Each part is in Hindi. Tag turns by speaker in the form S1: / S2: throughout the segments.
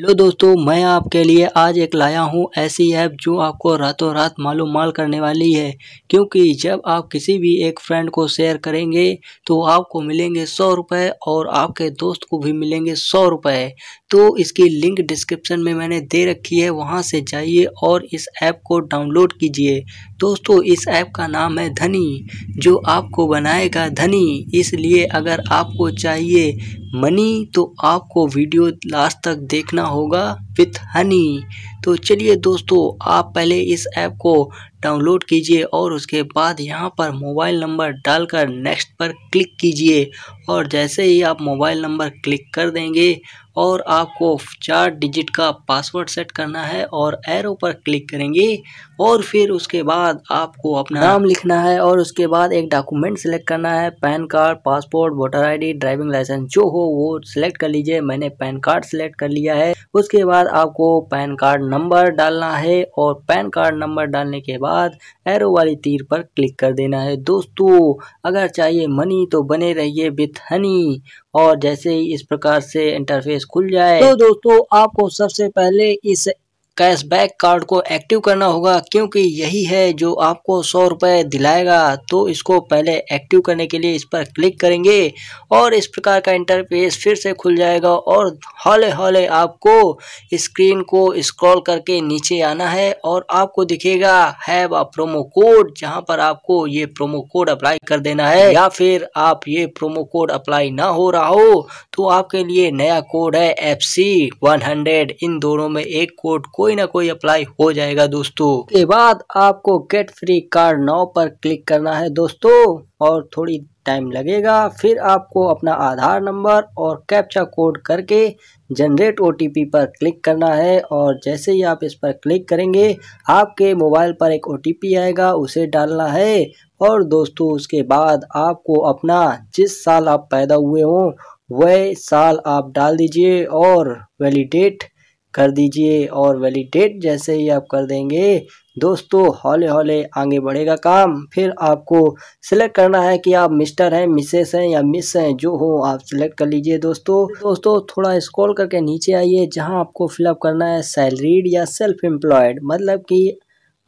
S1: हेलो दोस्तों मैं आपके लिए आज एक लाया हूं ऐसी ऐप जो आपको रातों रात मालूम माल करने वाली है क्योंकि जब आप किसी भी एक फ्रेंड को शेयर करेंगे तो आपको मिलेंगे सौ रुपये और आपके दोस्त को भी मिलेंगे सौ रुपये तो इसकी लिंक डिस्क्रिप्शन में मैंने दे रखी है वहां से जाइए और इस ऐप को डाउनलोड कीजिए दोस्तों इस ऐप का नाम है धनी जो आपको बनाएगा धनी इसलिए अगर आपको चाहिए मनी तो आपको वीडियो लास्ट तक देखना होगा विथ हनी तो चलिए दोस्तों आप पहले इस ऐप को डाउनलोड कीजिए और उसके बाद यहाँ पर मोबाइल नंबर डालकर नेक्स्ट पर क्लिक कीजिए और जैसे ही आप मोबाइल नंबर क्लिक कर देंगे और आपको चार डिजिट का पासवर्ड सेट करना है और एरो पर क्लिक करेंगे और फिर उसके बाद आपको अपना नाम लिखना है और उसके बाद एक डॉक्यूमेंट सेलेक्ट करना है pan card passport voter ID driving licence जो हो वो सिलेक्ट कर लीजिए मैंने पैन कार्ड सेलेक्ट कर लिया है उसके बाद आपको पैन कार्ड नंबर डालना है और पैन कार्ड नंबर डालने के बाद एरो वाली तीर पर क्लिक कर देना है दोस्तों अगर चाहिए मनी तो बने रहिए विथ हनी और जैसे ही इस प्रकार से इंटरफेस खुल जाए तो दोस्तों आपको सबसे पहले इस कैशबैक कार्ड को एक्टिव करना होगा क्योंकि यही है जो आपको सौ रुपये दिलाएगा तो इसको पहले एक्टिव करने के लिए इस पर क्लिक करेंगे और इस प्रकार का इंटरफेस फिर से खुल जाएगा और हौले हौले आपको स्क्रीन को स्क्रॉल करके नीचे आना है और आपको दिखेगा हैव अ प्रोमो कोड जहां पर आपको ये प्रोमो कोड अप्लाई कर देना है या फिर आप ये प्रोमो कोड अप्लाई ना हो रहा हो तो आपके लिए नया कोड है एफ सी इन दोनों में एक कोड को कोई ना कोई अप्लाई हो जाएगा दोस्तों के बाद आपको गेट फ्री कार्ड नाउ पर क्लिक करना है दोस्तों और थोड़ी टाइम लगेगा फिर आपको अपना आधार नंबर और कैप्चा कोड करके जनरेट ओ पर क्लिक करना है और जैसे ही आप इस पर क्लिक करेंगे आपके मोबाइल पर एक ओ आएगा उसे डालना है और दोस्तों उसके बाद आपको अपना जिस साल आप पैदा हुए हों वह साल आप डाल दीजिए और वैलिडेट कर दीजिए और वैलिडेट जैसे ही आप कर देंगे दोस्तों हौले हौले आगे बढ़ेगा काम फिर आपको सिलेक्ट करना है कि आप मिस्टर हैं मिसेस हैं या मिस हैं जो हो आप सिलेक्ट कर लीजिए दोस्तों दोस्तों थोड़ा स्क्रॉल करके नीचे आइए जहां आपको फिलअप करना है सैलरीड या सेल्फ एम्प्लॉयड मतलब कि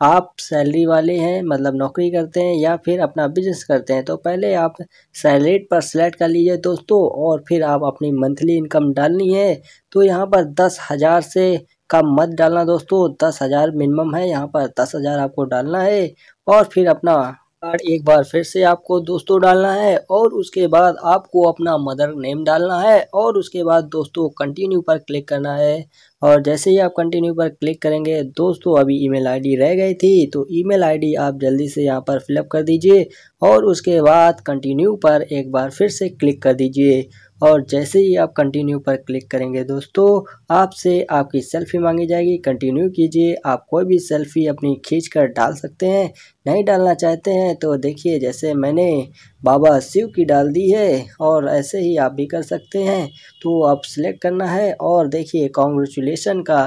S1: आप सैलरी वाले हैं मतलब नौकरी करते हैं या फिर अपना बिजनेस करते हैं तो पहले आप सैलरीड पर सेलेक्ट कर लीजिए दोस्तों और फिर आप अपनी मंथली इनकम डालनी है तो यहाँ पर दस हज़ार से कम मत डालना दोस्तों दस हज़ार मिनिमम है यहाँ पर दस हज़ार आपको डालना है और फिर अपना कार्ड एक बार फिर से आपको दोस्तों डालना है और उसके बाद आपको अपना मदर नेम डालना है और उसके बाद दोस्तों कंटिन्यू पर क्लिक करना है और जैसे ही आप कंटिन्यू पर क्लिक करेंगे दोस्तों अभी ईमेल आईडी रह गई थी तो ईमेल आईडी आप जल्दी से यहाँ पर फिलअप कर दीजिए और उसके बाद कंटिन्यू पर एक बार फिर से क्लिक कर दीजिए और जैसे ही आप कंटिन्यू पर क्लिक करेंगे दोस्तों आपसे आपकी सेल्फी मांगी जाएगी कंटिन्यू कीजिए आप कोई भी सेल्फी अपनी खींच कर डाल सकते हैं नहीं डालना चाहते हैं तो देखिए जैसे मैंने बाबा शिव की डाल दी है और ऐसे ही आप भी कर सकते हैं तो आप सिलेक्ट करना है और देखिए कॉन्ग्रेचुलेसन का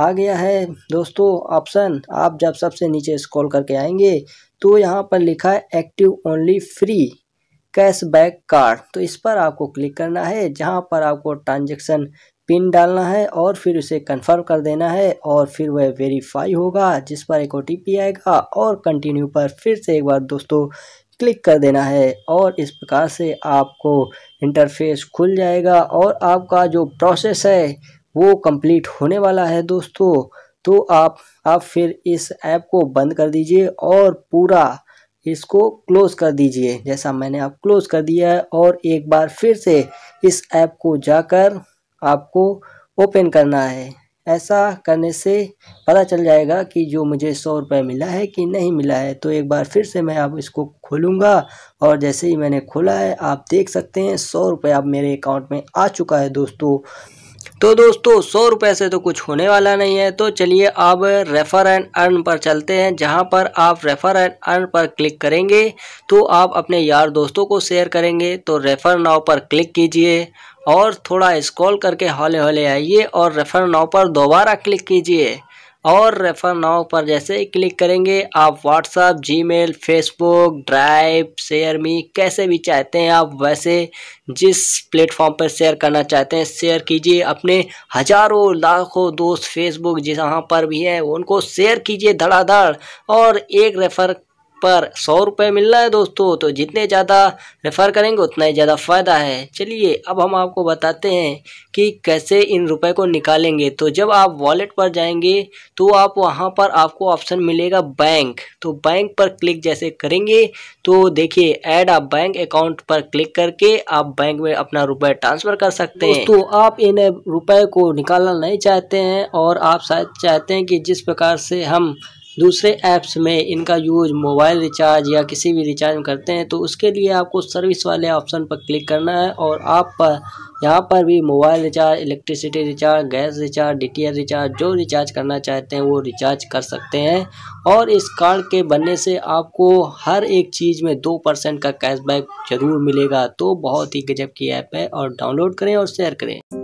S1: आ गया है दोस्तों ऑप्शन आप जब सबसे नीचे स्क्रॉल करके आएंगे तो यहाँ पर लिखा है active only free cashback card तो इस पर आपको क्लिक करना है जहां पर आपको ट्रांजेक्शन पिन डालना है और फिर उसे कंफर्म कर देना है और फिर वह वेरीफाई होगा जिस पर एक ओ आएगा और कंटिन्यू पर फिर से एक बार दोस्तों क्लिक कर देना है और इस प्रकार से आपको इंटरफेस खुल जाएगा और आपका जो प्रोसेस है वो कंप्लीट होने वाला है दोस्तों तो आप आप फिर इस ऐप को बंद कर दीजिए और पूरा इसको क्लोज़ कर दीजिए जैसा मैंने आप क्लोज़ कर दिया है और एक बार फिर से इस ऐप को जाकर आपको ओपन करना है ऐसा करने से पता चल जाएगा कि जो मुझे सौ रुपये मिला है कि नहीं मिला है तो एक बार फिर से मैं आप इसको खोलूँगा और जैसे ही मैंने खोला है आप देख सकते हैं सौ रुपये अब मेरे अकाउंट में आ चुका है दोस्तों तो दोस्तों सौ रुपये से तो कुछ होने वाला नहीं है तो चलिए अब रेफ़र एंड अर्न पर चलते हैं जहां पर आप रेफ़र एंड अर्न पर क्लिक करेंगे तो आप अपने यार दोस्तों को शेयर करेंगे तो रेफ़र नाव पर क्लिक कीजिए और थोड़ा स्क्रॉल करके हौले हौले आइए और रेफ़र नाव पर दोबारा क्लिक कीजिए और रेफर नाव पर जैसे क्लिक करेंगे आप WhatsApp Gmail Facebook drive share me कैसे भी चाहते हैं आप वैसे जिस प्लेटफॉर्म पर शेयर करना चाहते हैं शेयर कीजिए अपने हजारों लाखों दोस्त फेसबुक जहाँ पर भी हैं उनको शेयर कीजिए धड़ाधड़ और एक रेफर पर सौ रुपये मिल रहा है दोस्तों तो जितने ज़्यादा रेफ़र करेंगे उतना ही ज़्यादा फ़ायदा है चलिए अब हम आपको बताते हैं कि कैसे इन रुपए को निकालेंगे तो जब आप वॉलेट पर जाएंगे तो आप वहां पर आपको ऑप्शन मिलेगा बैंक तो बैंक पर क्लिक जैसे करेंगे तो देखिए ऐड आप बैंक अकाउंट पर क्लिक करके आप बैंक में अपना रुपये ट्रांसफ़र कर सकते हैं तो आप इन रुपये को निकालना नहीं चाहते हैं और आप शायद चाहते हैं कि जिस प्रकार से हम दूसरे ऐप्स में इनका यूज मोबाइल रिचार्ज या किसी भी रिचार्ज में करते हैं तो उसके लिए आपको सर्विस वाले ऑप्शन पर क्लिक करना है और आप पर यहाँ पर भी mobile recharge electricity recharge gas recharge D recharge जो रिचार्ज करना चाहते हैं वो रिचार्ज कर सकते हैं और इस कार्ड के बनने से आपको हर एक चीज़ में दो परसेंट का कैशबैक ज़रूर मिलेगा तो बहुत ही गजब की ऐप है और डाउनलोड करें और शेयर करें